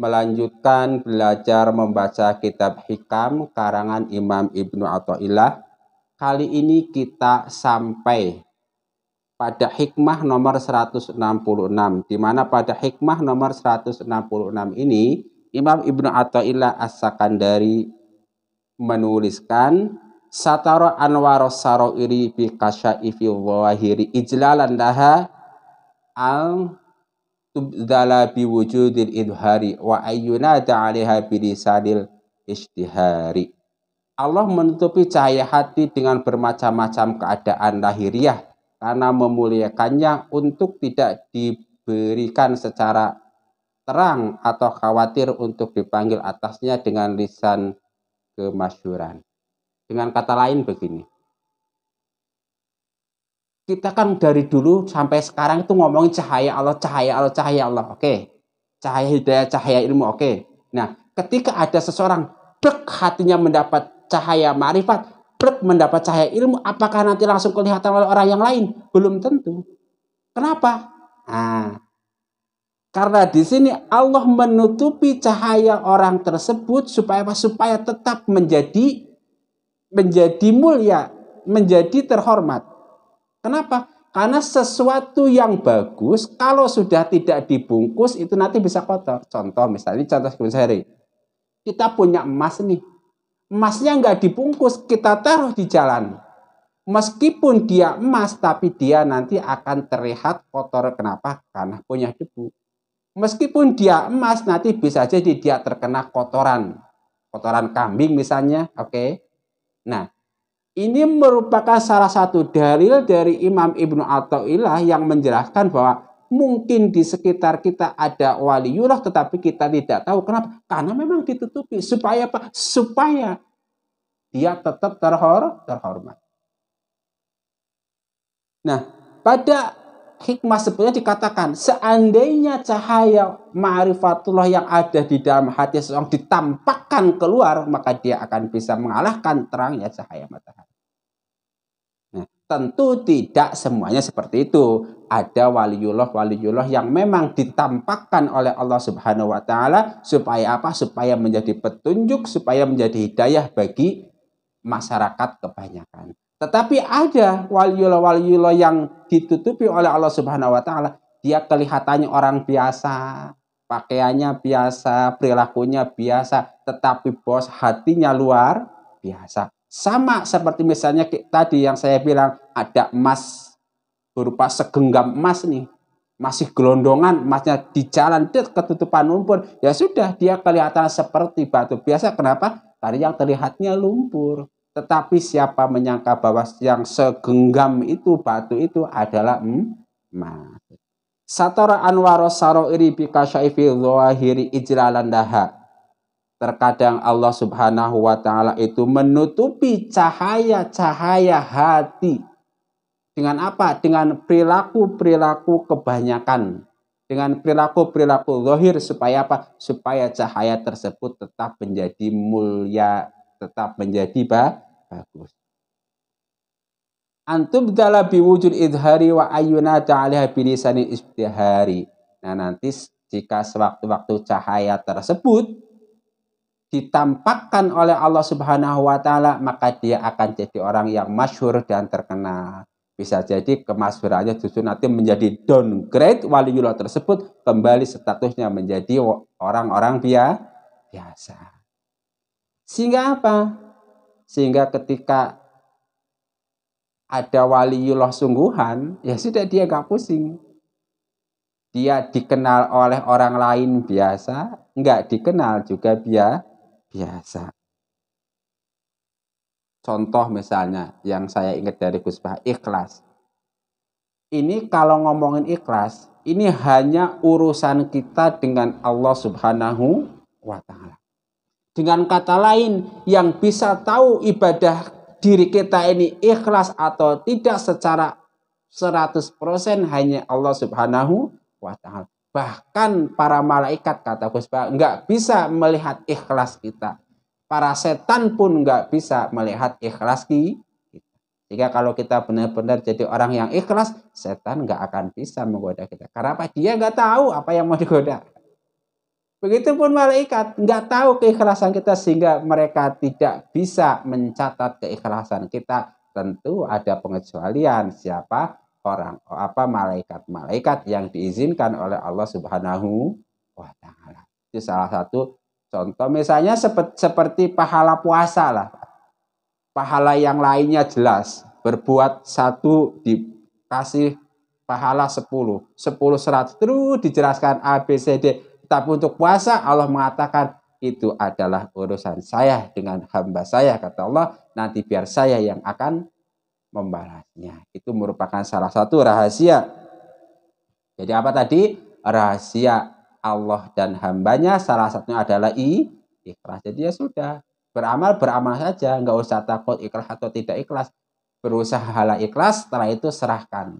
melanjutkan belajar membaca kitab Hikam karangan Imam Ibnu Athaillah. Kali ini kita sampai pada hikmah nomor 166 di mana pada hikmah nomor 166 ini Imam Ibnu Athaillah As-Sakandari menuliskan Satara anwar saroiri bi kasyaifi wahiri ijlalan daha al tubdala bi wujudil idhari wa ayyunata 'alaiha bilisanil ishtihari. Allah menutupi cahaya hati dengan bermacam-macam keadaan lahiriah karena memuliakannya untuk tidak diberikan secara terang atau khawatir untuk dipanggil atasnya dengan lisan kemasyuran. Dengan kata lain begini, kita kan dari dulu sampai sekarang itu ngomongin cahaya Allah, cahaya Allah, cahaya Allah. Oke. Okay. Cahaya hidayah, cahaya ilmu. Oke. Okay. Nah, ketika ada seseorang brek hatinya mendapat cahaya marifat, brek mendapat cahaya ilmu, apakah nanti langsung kelihatan oleh orang yang lain? Belum tentu. Kenapa? Nah, karena di sini Allah menutupi cahaya orang tersebut supaya supaya tetap menjadi menjadi mulia, menjadi terhormat. Kenapa? Karena sesuatu yang bagus kalau sudah tidak dibungkus itu nanti bisa kotor. Contoh misalnya contoh sehari. Kita punya emas nih. Emasnya nggak dibungkus, kita taruh di jalan. Meskipun dia emas, tapi dia nanti akan terlihat kotor. Kenapa? Karena punya debu. Meskipun dia emas, nanti bisa jadi dia terkena kotoran. Kotoran kambing misalnya, oke. Okay? Nah, ini merupakan salah satu dalil dari Imam Ibnu Athaillah yang menjelaskan bahwa mungkin di sekitar kita ada waliullah tetapi kita tidak tahu kenapa karena memang ditutupi supaya apa supaya dia tetap terhor terhormat nah pada hikmah sebenarnya dikatakan seandainya cahaya ma'rifatullah yang ada di dalam hati seseorang ditampakkan keluar maka dia akan bisa mengalahkan terangnya cahaya matahari. Nah, tentu tidak semuanya seperti itu. Ada waliullah waliullah yang memang ditampakkan oleh Allah Subhanahu wa taala supaya apa? Supaya menjadi petunjuk, supaya menjadi hidayah bagi masyarakat kebanyakan. Tetapi ada waliullah-waliullah yang ditutupi oleh Allah Subhanahu wa taala. Dia kelihatannya orang biasa, pakaiannya biasa, perilakunya biasa, tetapi bos hatinya luar biasa. Sama seperti misalnya tadi yang saya bilang ada emas berupa segenggam emas nih. Masih gelondongan, emasnya di jalan, ketutupan lumpur. Ya sudah, dia kelihatan seperti batu biasa. Kenapa? Karena yang terlihatnya lumpur tetapi siapa menyangka bahwa yang segenggam itu batu itu adalah emas. Satara anwaro saroiri bikasyaifi zawahiri ijlalan daha. Terkadang Allah subhanahu wa ta'ala itu menutupi cahaya-cahaya hati. Dengan apa? Dengan perilaku-perilaku kebanyakan. Dengan perilaku-perilaku zahir supaya apa? Supaya cahaya tersebut tetap menjadi mulia tetap menjadi bagus. Antum dalam biwujud idhari wa ayuna ta'aliha bilisani istihari. Nah nanti jika sewaktu-waktu cahaya tersebut ditampakkan oleh Allah Subhanahu wa taala maka dia akan jadi orang yang masyhur dan terkenal. Bisa jadi kemasyurannya justru nanti menjadi downgrade waliullah tersebut kembali statusnya menjadi orang-orang biasa. Sehingga apa? Sehingga ketika ada waliullah sungguhan, ya sudah dia nggak pusing. Dia dikenal oleh orang lain biasa, nggak dikenal juga dia biasa. Contoh misalnya yang saya ingat dari Gus ikhlas. Ini kalau ngomongin ikhlas, ini hanya urusan kita dengan Allah Subhanahu wa taala dengan kata lain, yang bisa tahu ibadah diri kita ini ikhlas atau tidak secara 100% hanya Allah Subhanahu wa taala. Bahkan para malaikat kata Gus nggak bisa melihat ikhlas kita. Para setan pun enggak bisa melihat ikhlas kita. Jika kalau kita benar-benar jadi orang yang ikhlas, setan enggak akan bisa menggoda kita. Karena apa? Dia nggak tahu apa yang mau digoda. Begitupun malaikat nggak tahu keikhlasan kita sehingga mereka tidak bisa mencatat keikhlasan kita. Tentu ada pengecualian siapa orang apa malaikat-malaikat yang diizinkan oleh Allah Subhanahu wa taala. Itu salah satu contoh misalnya seperti, pahala puasa lah. Pahala yang lainnya jelas, berbuat satu dikasih pahala 10, 10 100 terus dijelaskan abcd tapi untuk puasa Allah mengatakan itu adalah urusan saya dengan hamba saya kata Allah nanti biar saya yang akan membalasnya itu merupakan salah satu rahasia jadi apa tadi rahasia Allah dan hambanya salah satunya adalah i ikhlas jadi ya sudah beramal beramal saja nggak usah takut ikhlas atau tidak ikhlas berusaha ikhlas setelah itu serahkan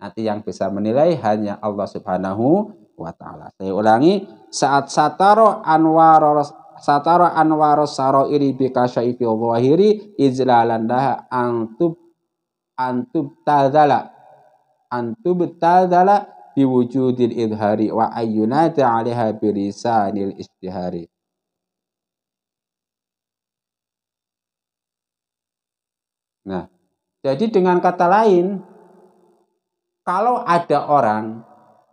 nanti yang bisa menilai hanya Allah subhanahu wa taala. Saya ulangi, saat sataro anwaros sataro anwaros sarairi bi kasyaifi zahiri izlalan daha antub antub tadala antub tadala biwujudil idhari wa ayyunata alaiha birisanil istihari Nah, jadi dengan kata lain, kalau ada orang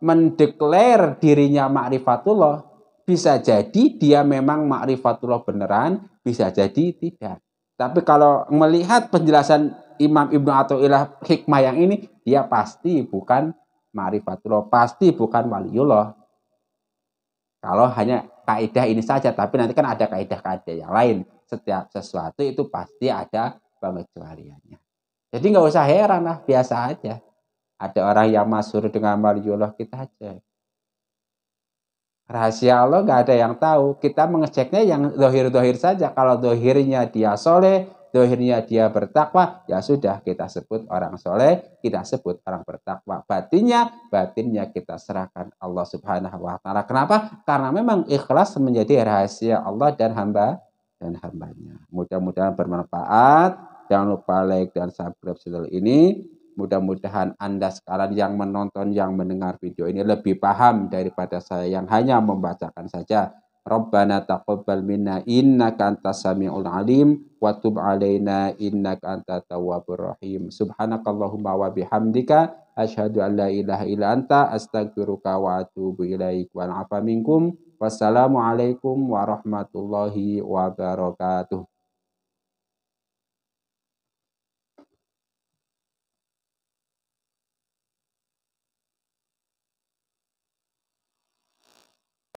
mendeklar dirinya ma'rifatullah, bisa jadi dia memang ma'rifatullah beneran, bisa jadi tidak. Tapi kalau melihat penjelasan Imam Ibnu Athaillah hikmah yang ini, dia pasti bukan ma'rifatullah, pasti bukan waliullah. Kalau hanya kaidah ini saja, tapi nanti kan ada kaidah-kaidah yang lain. Setiap sesuatu itu pasti ada pengecualiannya. Jadi nggak usah heran lah, biasa aja. Ada orang yang masuk dengan waliullah ya kita cek. Rahasia Allah nggak ada yang tahu. Kita mengeceknya yang dohir-dohir saja. Kalau dohirnya dia soleh, dohirnya dia bertakwa, ya sudah kita sebut orang soleh, kita sebut orang bertakwa. Batinnya, batinnya kita serahkan Allah Subhanahu Wa Taala. Kenapa? Karena memang ikhlas menjadi rahasia Allah dan hamba dan hambanya. Mudah-mudahan bermanfaat. Jangan lupa like dan subscribe channel ini. Mudah-mudahan Anda sekarang yang menonton, yang mendengar video ini lebih paham daripada saya yang hanya membacakan saja. Rabbana taqabbal minna innaka antas samiul alim wa tub alaina innaka antat tawwabur rahim. Subhanakallahumma wa bihamdika asyhadu an la ilaha illa anta astaghfiruka wa atubu ilaik Wa alaikum wassalamu Wassalamualaikum warahmatullahi wabarakatuh.